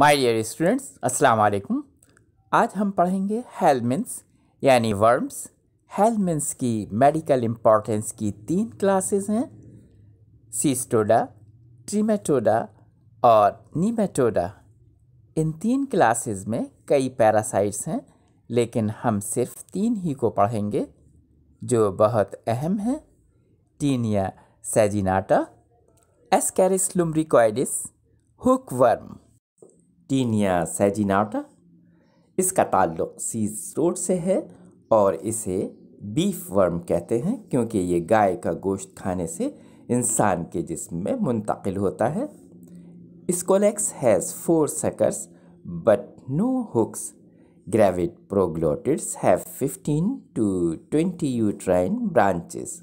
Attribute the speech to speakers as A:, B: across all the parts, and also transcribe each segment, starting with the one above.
A: My dear students अस्सलाम वालेकुम आज हम पढ़ेंगे हेलमिन्स यानी वर्म्स हेलमिन्स की मेडिकल इम्पॉर्टेंस की तीन क्लासेस हैं सीस्टोडा ट्रीमेटोडा और नीमेटोडा इन तीन क्लासेस में कई पैरासाइट्स हैं लेकिन हम सिर्फ तीन ही को पढ़ेंगे जो बहुत अहम हैं Taenia saginata Ascaris lumbricoides hook worm Taenia saginata इसका ताल्लुक सीज रोड से है और इसे बीफ वर्म कहते हैं क्योंकि ये गाय का गोश्त खाने से इंसान के जिस्म में मुंतकिल होता है scolex has four suckers but no hooks gravid proglottids have fifteen to twenty uterine branches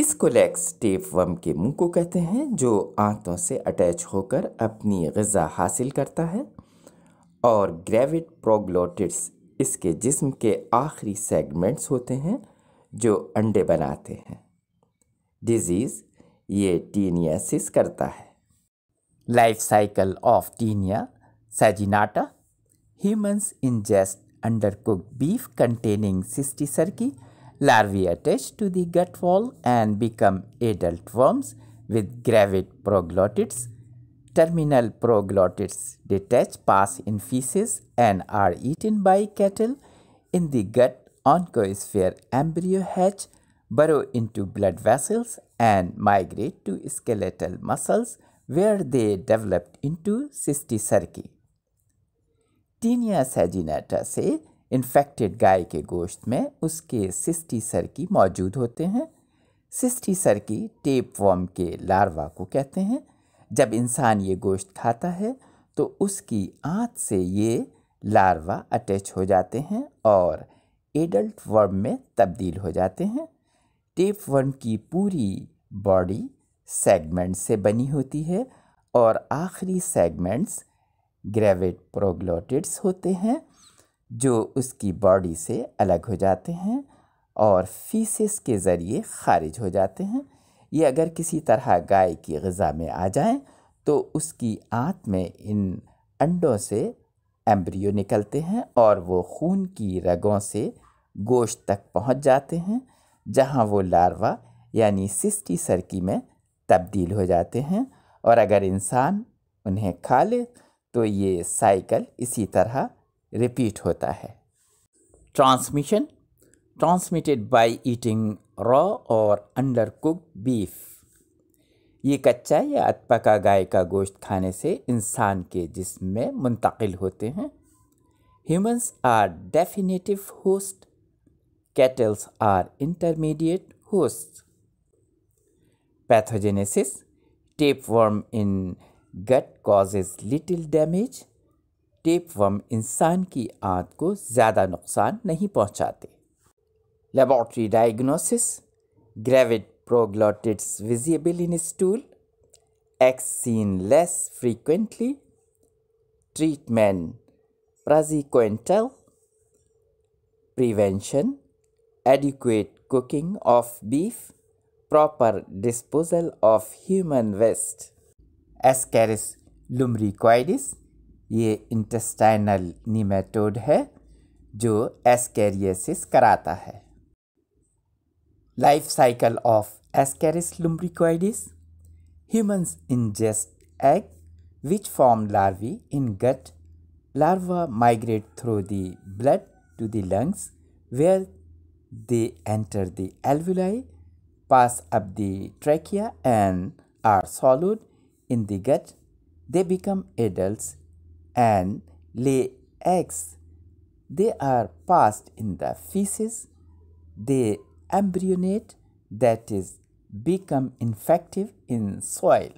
A: इसको लैक्स टेप वम के मुंह को कहते हैं जो आंतों से अटैच होकर अपनी गज़ा हासिल करता है और ग्रेविट प्रोग्लोटिट्स इसके जिस्म के आखिरी सेगमेंट्स होते हैं जो अंडे बनाते हैं डिजीज़ ये टीनियासिस करता है life cycle of Taenia saginata under cook beef containing cysticerci larvae attach to the gut wall and become adult worms with gravid proglottids. Terminal proglottids detach, pass in feces and are eaten by cattle. In the gut, oncosphere embryo hatch, burrow into blood vessels and migrate to skeletal muscles where they developed into cysticerci. Tinea saginata say infected गाय के गोश्त में उसके sixty सरकी मौजूद होते हैं sixty सरकी टेप वॉम के लार्वा को कहते हैं जब इंसान ये गोश्त खाता है तो उसकी आँत से ये लार्वा अटैच हो जाते हैं और एडल्ट वर्म में तब्दील हो जाते हैं टेप वर्म की पूरी बॉडी सेगमेंट से बनी होती है और आखिरी सेगमेंट्स ग्रेविट प्रोग्लोटिड्स होते हैं जो उसकी बॉडी से अलग हो जाते हैं और फीसिस के ज़रिए ख़ारिज हो जाते हैं ये अगर किसी तरह गाय की गज़ा में आ जाएं तो उसकी आँत में इन अंडों से एम्ब्रियो निकलते हैं और वो खून की रगों से गोश्त तक पहुंच जाते हैं जहां वो लार्वा यानी सिस्टी सरकी में तब्दील हो जाते हैं और अगर इंसान उन्हें खा ले तो ये साइकिल इसी तरह रिपीट होता है transmission transmitted by eating raw और अंडर कुक बीफ ये कच्चा या अतपका गाय का गोश्त खाने से इंसान के जिसम में मुंतकिल होते हैं humans are definitive host cattles are intermediate host pathogenesis tapeworm in gut causes little damage worm इंसान की आंत को ज़्यादा नुकसान नहीं पहुंचाते। Laboratory diagnosis gravid proglottids visible in stool eggs seen less frequently treatment praziquantel prevention cooking of beef proper disposal of human waste Ascaris lumbricoides ये intestinal nematode है जो एस्केरियसिस कराता है life cycle of Ascaris lumbricoides humans ingest egg which form larvae in gut larvae migrate through the blood to the lungs where they enter the alveoli pass up the trachea and are swallowed in the gut they become adult and lay eggs. They are passed in the feces. They embryonate, that is, become infective in soil.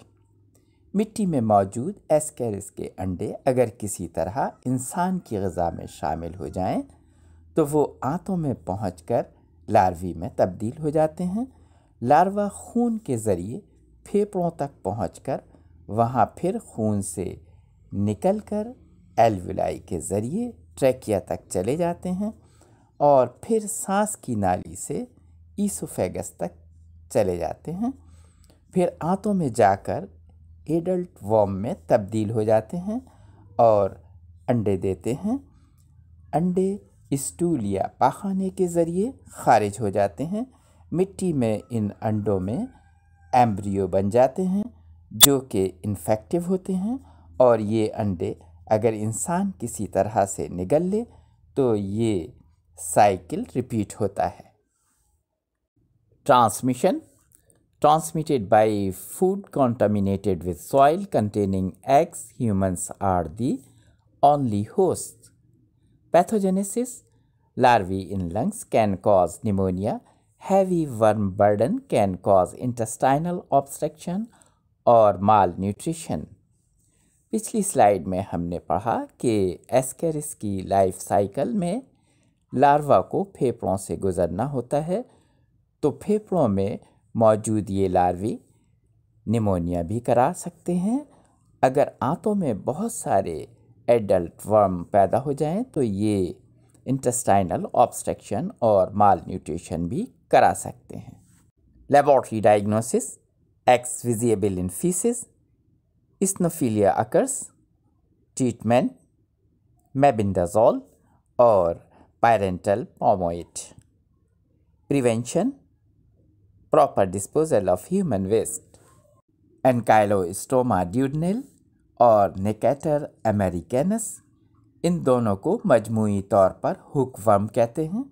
A: मिट्टी में मौजूद Ascaris के अंडे अगर किसी तरह इंसान की गज़ा में शामिल हो जाएं, तो वो आंतों में पहुंचकर लार्वी में तब्दील हो जाते हैं लार्वा खून के ज़रिए फेफड़ों तक पहुंचकर वहां फिर खून से निकलकर एलविलाई के ज़रिए ट्रैकिया तक चले जाते हैं और फिर सांस की नाली से ईसोफेगस तक चले जाते हैं फिर आंतों में जाकर एडल्ट वॉम में तब्दील हो जाते हैं और अंडे देते हैं अंडे स्टूल या पाखाने के ज़रिए खारिज हो जाते हैं मिट्टी में इन अंडों में एम्ब्रियो बन जाते हैं जो कि इन्फेक्टिव होते हैं और ये अंडे अगर इंसान किसी तरह से निगल ले तो ये साइकिल रिपीट होता है transmission transmitted by food contaminated with soil containing eggs humans are the only host pathogenesis larvae in lungs can cause pneumonia heavy worm burden can cause intestinal obstruction और माल न्यूट्रिशन पिछली slide में हमने पढ़ा कि Ascaris की life cycle में larva को फेफड़ों से गुजरना होता है तो फेफड़ों में मौजूद ये लार्वी निमोनिया भी करा सकते हैं अगर आंतों में बहुत सारे एडल्ट वर्म पैदा हो जाएं तो ये इंटेस्टाइनल ऑब्स्ट्रक्शन और माल न्यूट्रिशन भी करा सकते हैं laboratory diagnosis eggs visible in faeces eosinophilia occurs treatment mebendazole और pyrantel pamoate prevention proper disposal of human waste Ancylostoma duodenale और नेकेटर अमेरिकेनस इन दोनों को मजमू तौर पर हुकवर्म कहते हैं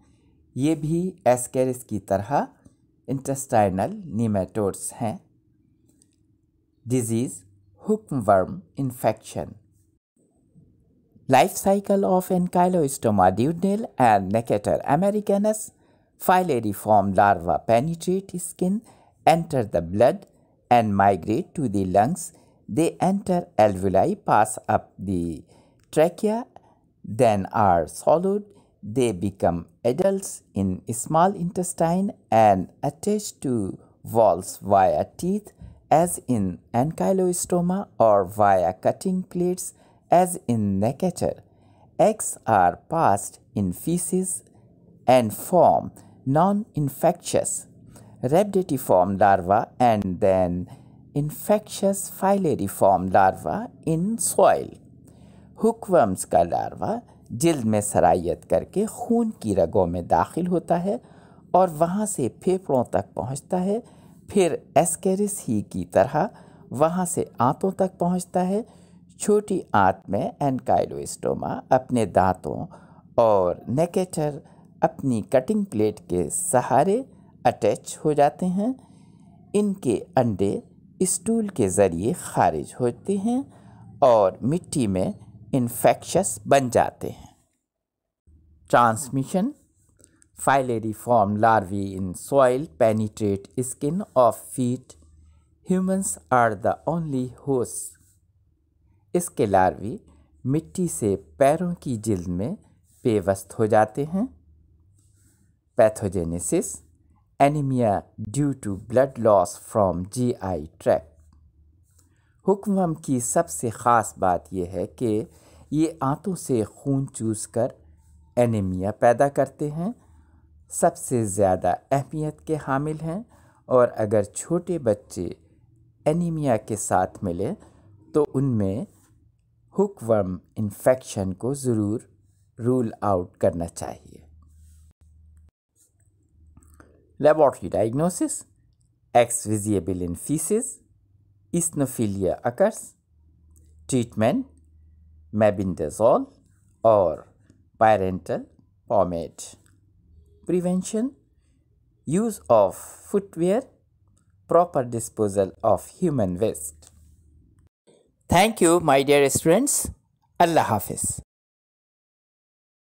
A: ये भी एस्केरिस की तरह इंटेस्टाइनल नीमेटोड्स हैं disease hookworm infection. Life cycle of Ankylostoma duodenal and Necator americanus Phyllariform larva penetrate skin, enter the blood and migrate to the lungs. They enter alveoli, pass up the trachea, then are swallowed. They become adults in small intestine and attach to walls via teeth as in ankylostoma or via cutting plates as in necator. Eggs are passed in feces and form non-infectious rhabditiform larva and then infectious filariform larva in soil hookworms ka larva जल्द में सरायत करके खून की रगों में दाखिल होता है और वहाँ से फेफड़ों तक पहुँचता है फिर एस्केरिस ही की तरह वहाँ से आंतों तक पहुँचता है छोटी आंत में एनकाइलोस्टोमा अपने दांतों और नेकेटर अपनी कटिंग प्लेट के सहारे अटैच हो जाते हैं इनके अंडे स्टूल के ज़रिए खारिज होते हैं और मिट्टी में इन्फेक्शस बन जाते हैं transmission form larvae in soil penetrate skin of feet. Humans are the only hosts. इसके लार्वी मिट्टी से पैरों की जिल्द में पेवस्त हो जाते हैं pathogenesis anaemia due to blood loss from GI tract hookworm की सबसे ख़ास बात यह है कि ये आंतों से खून चूस कर एनीमिया पैदा करते हैं सबसे ज़्यादा अहमियत के हामिल हैं और अगर छोटे बच्चे एनीमिया के साथ मिले तो उनमें हुकवर्म इन्फेक्शन को ज़रूर रूल आउट करना चाहिए laboratory diagnosis eggs visible in faeces eosinophilia occurs treatment mebendazole और pyrantel pamoate prevention, use of footwear, proper disposal of human waste. Thank you, my dear students. Allah Hafiz.